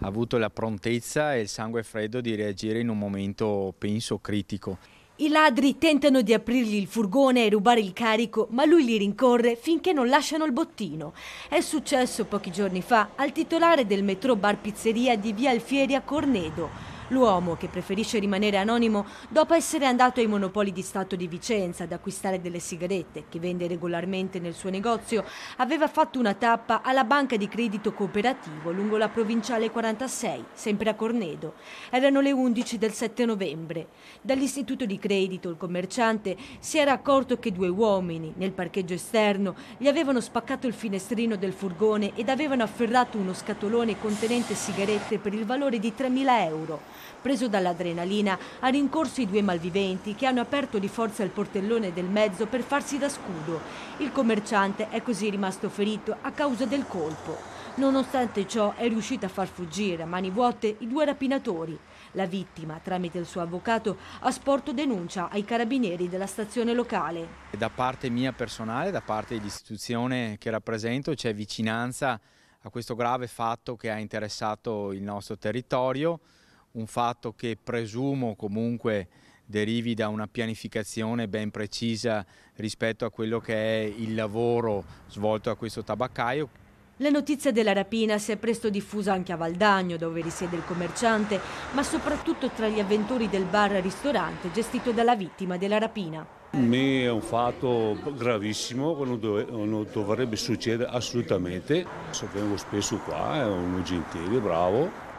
ha avuto la prontezza e il sangue freddo di reagire in un momento, penso, critico. I ladri tentano di aprirgli il furgone e rubare il carico, ma lui li rincorre finché non lasciano il bottino. È successo pochi giorni fa al titolare del metro bar pizzeria di via Alfieri a Cornedo. L'uomo, che preferisce rimanere anonimo, dopo essere andato ai monopoli di Stato di Vicenza ad acquistare delle sigarette, che vende regolarmente nel suo negozio, aveva fatto una tappa alla banca di credito cooperativo lungo la provinciale 46, sempre a Cornedo. Erano le 11 del 7 novembre. Dall'istituto di credito il commerciante si era accorto che due uomini, nel parcheggio esterno, gli avevano spaccato il finestrino del furgone ed avevano afferrato uno scatolone contenente sigarette per il valore di 3.000 euro. Preso dall'adrenalina, ha rincorso i due malviventi che hanno aperto di forza il portellone del mezzo per farsi da scudo. Il commerciante è così rimasto ferito a causa del colpo. Nonostante ciò è riuscita a far fuggire a mani vuote i due rapinatori. La vittima, tramite il suo avvocato, ha sporto denuncia ai carabinieri della stazione locale. Da parte mia personale, da parte dell'istituzione che rappresento, c'è vicinanza a questo grave fatto che ha interessato il nostro territorio un fatto che presumo comunque derivi da una pianificazione ben precisa rispetto a quello che è il lavoro svolto da questo tabaccaio. La notizia della rapina si è presto diffusa anche a Valdagno, dove risiede il commerciante, ma soprattutto tra gli avventori del bar-ristorante gestito dalla vittima della rapina. Per me è un fatto gravissimo, non, dove, non dovrebbe succedere assolutamente. Lo sappiamo spesso qua, è un gentile, bravo,